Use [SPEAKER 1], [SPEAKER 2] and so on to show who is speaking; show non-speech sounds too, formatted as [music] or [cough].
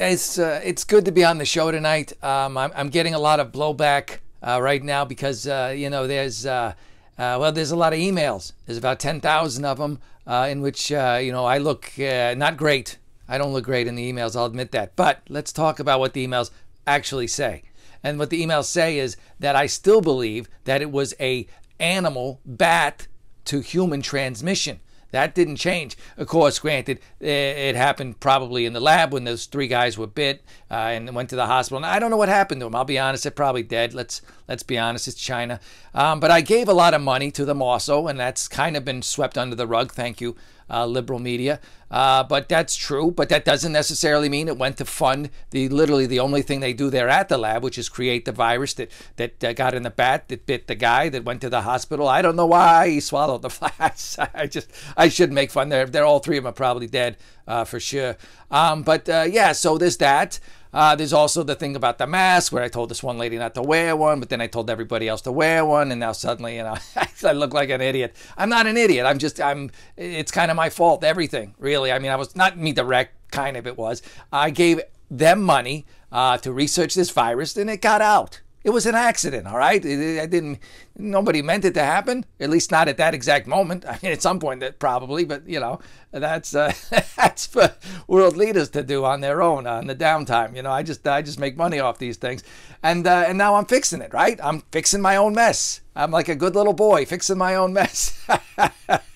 [SPEAKER 1] it's uh, it's good to be on the show tonight. Um, I'm, I'm, getting a lot of blowback uh, right now because uh, you know there's uh, uh, well there's a lot of emails. There's about ten thousand of them uh, in which you know I look not great. I don't look great in the emails. I'll admit that. But let's talk about what the emails actually say. And what the emails say is that I still believe that it was a animal bat to human transmission. That didn't change. Of course, granted, it happened probably in the lab when those three guys were bit uh, and went to the hospital. And I don't know what happened to them. I'll be honest; they're probably dead. Let's let's be honest. It's China. Um, but I gave a lot of money to them also, and that's kind of been swept under the rug. Thank you uh, liberal media. Uh, but that's true. But that doesn't necessarily mean it went to fund the literally the only thing they do there at the lab, which is create the virus that that uh, got in the bat that bit the guy that went to the hospital. I don't know why he swallowed the [laughs] flies. I just I should not make fun. They're, they're all three of them are probably dead uh, for sure. Um, but uh, yeah, so there's that. Uh, there's also the thing about the mask where I told this one lady not to wear one, but then I told everybody else to wear one, and now suddenly, you know, [laughs] I look like an idiot. I'm not an idiot. I'm just, I'm. It's kind of my fault. Everything, really. I mean, I was not me direct. Kind of, it was. I gave them money uh, to research this virus, and it got out. It was an accident, all right? I didn't, nobody meant it to happen, at least not at that exact moment. [laughs] I mean, at some point, that probably, but you know, that's uh, [laughs] that's for world leaders to do on their own uh, on the downtime. You know, I just I just make money off these things, and uh, and now I'm fixing it, right? I'm fixing my own mess. I'm like a good little boy fixing my own mess. [laughs]